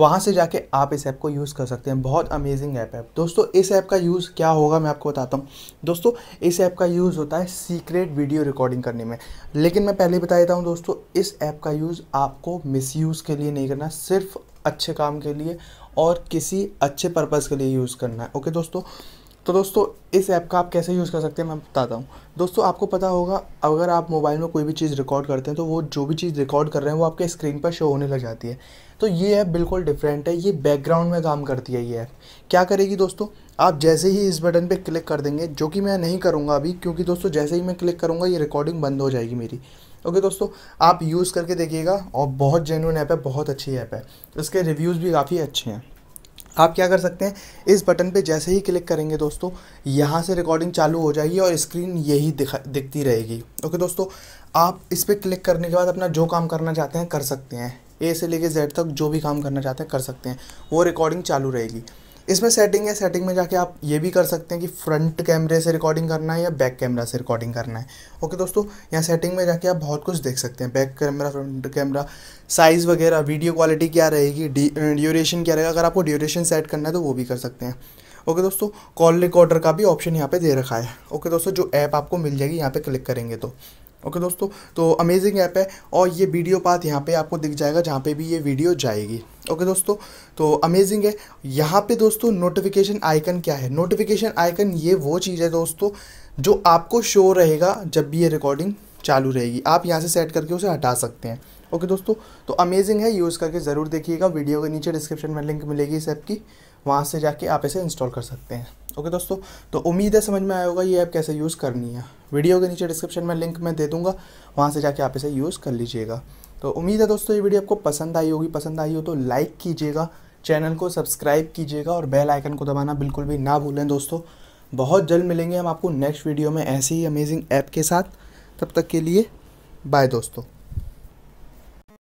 वहाँ से जाके आप इस ऐप को यूज़ कर सकते हैं बहुत अमेजिंग ऐप है दोस्तों इस ऐप का यूज़ क्या होगा मैं आपको बताता हूँ दोस्तों इस ऐप का यूज़ होता है सीक्रेट वीडियो रिकॉर्डिंग करने में लेकिन मैं पहले बता देता हूँ दोस्तों इस ऐप का यूज़ आपको मिस के लिए नहीं करना सिर्फ अच्छे काम के लिए और किसी अच्छे पर्पज़ के लिए यूज़ करना है ओके दोस्तों तो दोस्तों इस ऐप का आप कैसे यूज़ कर सकते हैं मैं बताता हूँ दोस्तों आपको पता होगा अगर आप मोबाइल में कोई भी चीज़ रिकॉर्ड करते हैं तो वो जो भी चीज़ रिकॉर्ड कर रहे हैं वो आपके स्क्रीन पर शो होने लग जाती है तो ये ऐप बिल्कुल डिफरेंट है ये बैकग्राउंड में काम करती है ये ऐप क्या करेगी दोस्तों आप जैसे ही इस बटन पर क्लिक कर देंगे जो कि मैं नहीं करूँगा अभी क्योंकि दोस्तों जैसे ही मैं क्लिक करूँगा ये रिकॉर्डिंग बंद हो जाएगी मेरी ओके okay, दोस्तों आप यूज़ करके देखिएगा और बहुत जेन्यून ऐप है बहुत अच्छी ऐप है इसके रिव्यूज़ भी काफ़ी अच्छे हैं आप क्या कर सकते हैं इस बटन पे जैसे ही क्लिक करेंगे दोस्तों यहाँ से रिकॉर्डिंग चालू हो जाएगी और स्क्रीन यही दिखा दिखती रहेगी ओके दोस्तों आप इस पर क्लिक करने के बाद अपना जो काम करना चाहते हैं कर सकते हैं ए से लेके जेड तक जो भी काम करना चाहते हैं कर सकते हैं वो रिकॉर्डिंग चालू रहेगी इसमें सेटिंग है सेटिंग में जाके आप ये भी कर सकते हैं कि फ्रंट कैमरे से रिकॉर्डिंग करना है या बैक कैमरा से रिकॉर्डिंग करना है ओके दोस्तों यहाँ सेटिंग में जाके आप बहुत कुछ देख सकते हैं back camera front camera size वगैरह वीडियो क्वालिटी क्या रहेगी ड्यूरेशन क्या रहेगा अगर आपको ड्यूरेशन सेट करना है तो वो भी कर सकते हैं ओके दोस्तों कॉल रिकॉर्डर का भी ऑप्शन यहाँ पे दे रखा है ओके दोस्तों जो ऐप आपको मिल जाएगी यहाँ पे क्लिक करेंगे तो ओके दोस्तों तो अमेजिंग ऐप है और ये वीडियो पाथ यहाँ पे आपको दिख जाएगा जहाँ पे भी ये वीडियो जाएगी ओके दोस्तों तो अमेजिंग है यहाँ पे दोस्तों नोटिफिकेशन आइकन क्या है नोटिफिकेशन आइकन ये वो चीज़ है दोस्तों जो आपको शो रहेगा जब भी ये रिकॉर्डिंग चालू रहेगी आप यहाँ से सेट करके उसे हटा सकते हैं ओके दोस्तों तो अमेजिंग है यूज़ करके ज़रूर देखिएगा वीडियो के नीचे डिस्क्रिप्शन में लिंक मिलेगी इस ऐप की वहाँ से जाके आप इसे इंस्टॉल कर सकते हैं ओके दोस्तों तो उम्मीद है समझ में आया होगा ये ऐप कैसे यूज़ करनी है वीडियो के नीचे डिस्क्रिप्शन में लिंक मैं दे दूँगा वहाँ से जाके आप इसे यूज़ कर लीजिएगा तो उम्मीद है दोस्तों ये वीडियो आपको पसंद आई होगी पसंद आई हो तो लाइक कीजिएगा चैनल को सब्सक्राइब कीजिएगा और बेल आइकन को दबाना बिल्कुल भी ना भूलें दोस्तों बहुत जल्द मिलेंगे हम आपको नेक्स्ट वीडियो में ऐसी ही अमेजिंग ऐप के साथ तब तक के लिए बाय दोस्तों